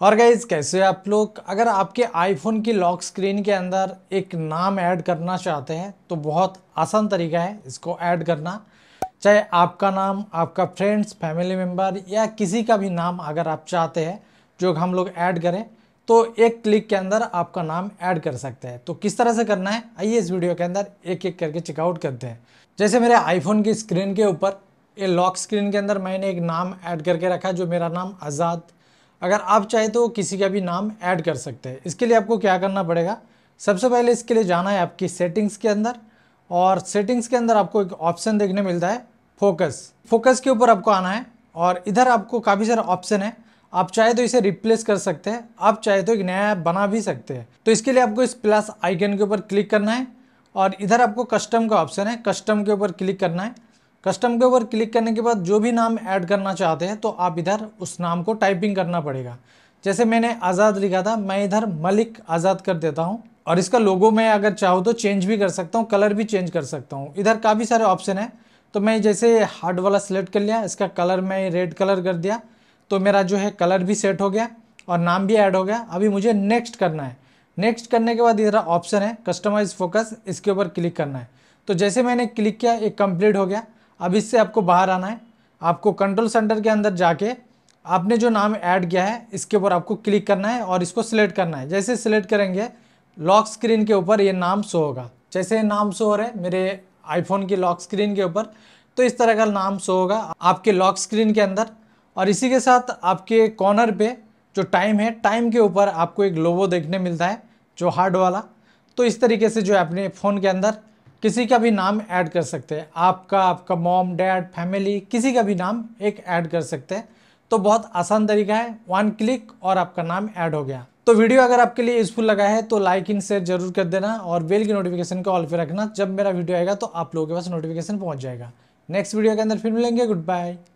और गाइज कैसे आप लोग अगर आपके आईफोन की लॉक स्क्रीन के अंदर एक नाम ऐड करना चाहते हैं तो बहुत आसान तरीका है इसको ऐड करना चाहे आपका नाम आपका फ्रेंड्स फैमिली मेम्बर या किसी का भी नाम अगर आप चाहते हैं जो हम लोग ऐड करें तो एक क्लिक के अंदर आपका नाम ऐड कर सकते हैं तो किस तरह से करना है आइए इस वीडियो के अंदर एक एक करके चेकआउट करते हैं जैसे मेरे आईफोन की स्क्रीन के ऊपर ये लॉक स्क्रीन के अंदर मैंने एक नाम ऐड करके रखा जो मेरा नाम आज़ाद अगर आप चाहें तो किसी का भी नाम ऐड कर सकते हैं इसके लिए आपको क्या करना पड़ेगा सबसे पहले इसके लिए जाना है आपकी सेटिंग्स के अंदर और सेटिंग्स के अंदर आपको एक ऑप्शन देखने मिलता है फोकस फोकस के ऊपर आपको आना है और इधर आपको काफ़ी सारे ऑप्शन है आप चाहे तो इसे रिप्लेस कर सकते हैं आप चाहे तो एक नया ऐप बना भी सकते हैं तो इसके लिए आपको इस प्लस आइकन के ऊपर क्लिक करना है और इधर आपको कस्टम का ऑप्शन है कस्टम के ऊपर क्लिक करना है कस्टम के ऊपर क्लिक करने के बाद जो भी नाम ऐड करना चाहते हैं तो आप इधर उस नाम को टाइपिंग करना पड़ेगा जैसे मैंने आज़ाद लिखा था मैं इधर मलिक आज़ाद कर देता हूँ और इसका लोगो मैं अगर चाहूँ तो चेंज भी कर सकता हूँ कलर भी चेंज कर सकता हूँ इधर काफ़ी सारे ऑप्शन हैं तो मैं जैसे हार्ड वाला सेलेक्ट कर लिया इसका कलर मैं रेड कलर कर दिया तो मेरा जो है कलर भी सेट हो गया और नाम भी ऐड हो गया अभी मुझे नेक्स्ट करना है नेक्स्ट करने के बाद इधर ऑप्शन है कस्टमाइज फोकस इसके ऊपर क्लिक करना है तो जैसे मैंने क्लिक किया ये कंप्लीट हो गया अब इससे आपको बाहर आना है आपको कंट्रोल सेंटर के अंदर जाके आपने जो नाम ऐड किया है इसके ऊपर आपको क्लिक करना है और इसको सिलेक्ट करना है जैसे सिलेक्ट करेंगे लॉक स्क्रीन के ऊपर ये नाम शो होगा जैसे नाम शो हो रहे मेरे आईफोन की लॉक स्क्रीन के ऊपर तो इस तरह का नाम शो होगा आपके लॉक स्क्रीन के अंदर और इसी के साथ आपके कॉर्नर पे जो टाइम है टाइम के ऊपर आपको एक लोबो देखने मिलता है जो हार्ड वाला तो इस तरीके से जो है अपने फ़ोन के अंदर किसी का भी नाम ऐड कर सकते हैं आपका आपका मॉम डैड फैमिली किसी का भी नाम एक ऐड कर सकते हैं तो बहुत आसान तरीका है वन क्लिक और आपका नाम ऐड हो गया तो वीडियो अगर आपके लिए यूजफुल लगा है तो लाइक इन शेयर जरूर कर देना और बेल की नोटिफिकेशन को ऑल पे रखना जब मेरा वीडियो आएगा तो आप लोगों के पास नोटिफिकेशन पहुंच जाएगा नेक्स्ट वीडियो के अंदर फिर मिलेंगे गुड बाय